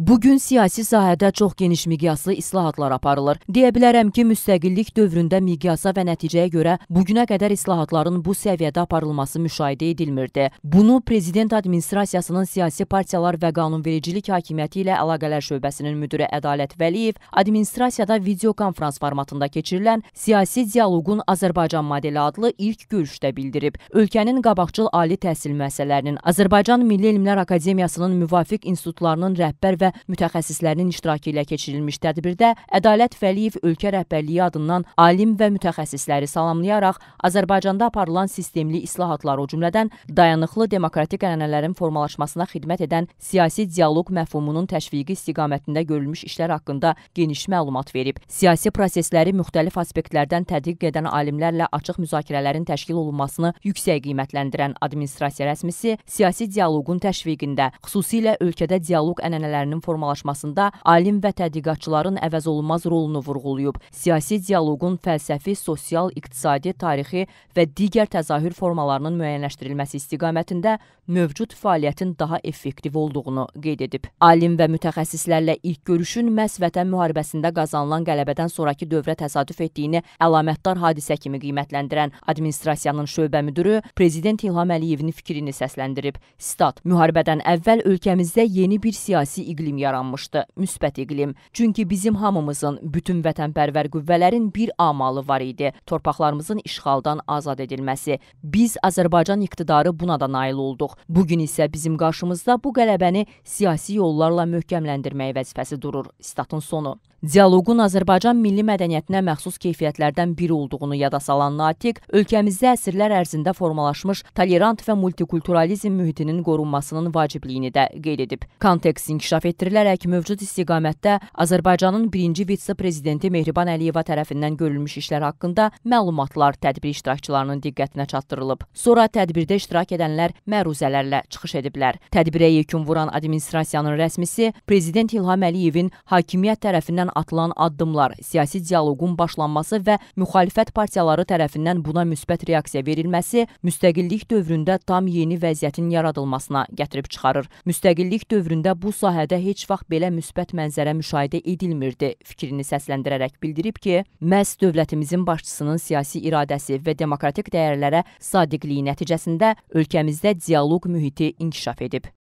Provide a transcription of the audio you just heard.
Bugün siyasi sahədə çox geniş miqyaslı islahatlar aparılır. Deyə bilərəm ki, müstəqillik dövründə miqyasa və nəticəyə görə bugünə qədər islahatların bu səviyyədə aparılması müşahidə edilmirdi. Bunu prezident administrasiyasının siyasi partiyalar və qanunvericilik hakimiyyəti ilə əlaqələr şöbəsinin müdiri Ədalət Vəliyev administrasiyada video konfrans formatında keçirilən siyasi dialoqun Azərbaycan modeli adlı ilk görüşdə bildirib. Ölkənin qabaqcıl ali təhsil müəssisələrinin Azərbaycan Milli Elmlər Akademiyasının müvafiq institutlarının rəhbər və və mütəxəssislərin iştirakı ilə keçirilmiş tədbirdə Ədalət Vəliyev ölkə rəhbərliyi adından alim və mütəxəssisləri salamlayaraq Azərbaycanda aparılan sistemli islahatlar, o cümlədən dayanıqlı demokratik ənənələrin formalaşmasına xidmət edən siyasi dialoq məfhumunun təşviqi istiqamətində görülmüş işlər haqqında geniş məlumat verib. Siyasi prosesləri müxtəlif aspektlərdən tədqiq edən alimlərlə açıq müzakirələrin təşkil olunmasını yüksək qiymətləndirən administrasiya rəsmisi siyasi dialoqun təşviqində, xüsusilə ölkədə dialoq ənənələrinin münasibətlərin formalaşmasında alim və tədqiqatçıların əvəzolunmaz rolunu vurğulayıb. Siyasi dialoqun fəlsəfi, sosial, iqtisadi, tarixi və digər təzahür formalarının müəyyənləşdirilməsi istiqamətində mövcud fəaliyyətin daha effektiv olduğunu qeyd edib. Alim və mütəxəssislərlə ilk görüşün məhz vətən müharibəsində qazanılan qələbədən sonrakı dövrə təsadüf etdiyini əlamətdar hadisə kimi qiymətləndirən administrasiyanın şöbə müdürü prezident İlham Əliyevin fikrini səsləndirib. Stat: Müharibədən əvvəl ölkəmizdə yeni bir siyasi iqlim iqlim yaranmışdı, müsbət iqlim. Çünki bizim hamımızın, bütün vətənpərvər qüvvələrin bir amalı var idi, torpaqlarımızın işğaldan azad edilməsi. Biz Azərbaycan iqtidarı buna da nail olduq. Bugün isə bizim qarşımızda bu qələbəni siyasi yollarla möhkəmləndirmək vəzifəsi durur. Statın sonu. Dialoqun Azərbaycan milli mədəniyyətinə məxsus keyfiyyətlərdən biri olduğunu yada salan Natiq, ölkəmizdə əsrlər ərzində formalaşmış tolerant və multikulturalizm mühitinin qorunmasının vacibliyini də qeyd edib. Konteks inkişaf etdirilərək mövcud istiqamətdə Azərbaycanın birinci vitse-prezidenti Mehriban Əliyeva tərəfindən görülmüş işlər haqqında məlumatlar tədbir iştirakçılarının diqqətinə çatdırılıb. Sonra tədbirdə iştirak edənlər məruzələrlə çıxış ediblər. Tədbirə yekun vuran administrasiyanın rəsmisi prezident İlham Əliyevin hakimiyyət tərəfindən atılan addımlar, siyasi dialoqun başlanması və müxalifət partiyaları tərəfindən buna müsbət reaksiya verilməsi müstəqillik dövründə tam yeni vəziyyətin yaradılmasına gətirib çıxarır. Müstəqillik dövründə bu sahədə heç vaxt belə müsbət mənzərə müşahidə edilmirdi fikrini səsləndirərək bildirib ki, məhz dövlətimizin başçısının siyasi iradəsi və demokratik dəyərlərə sadiqliyi nəticəsində ölkəmizdə dialoq mühiti inkişaf edib.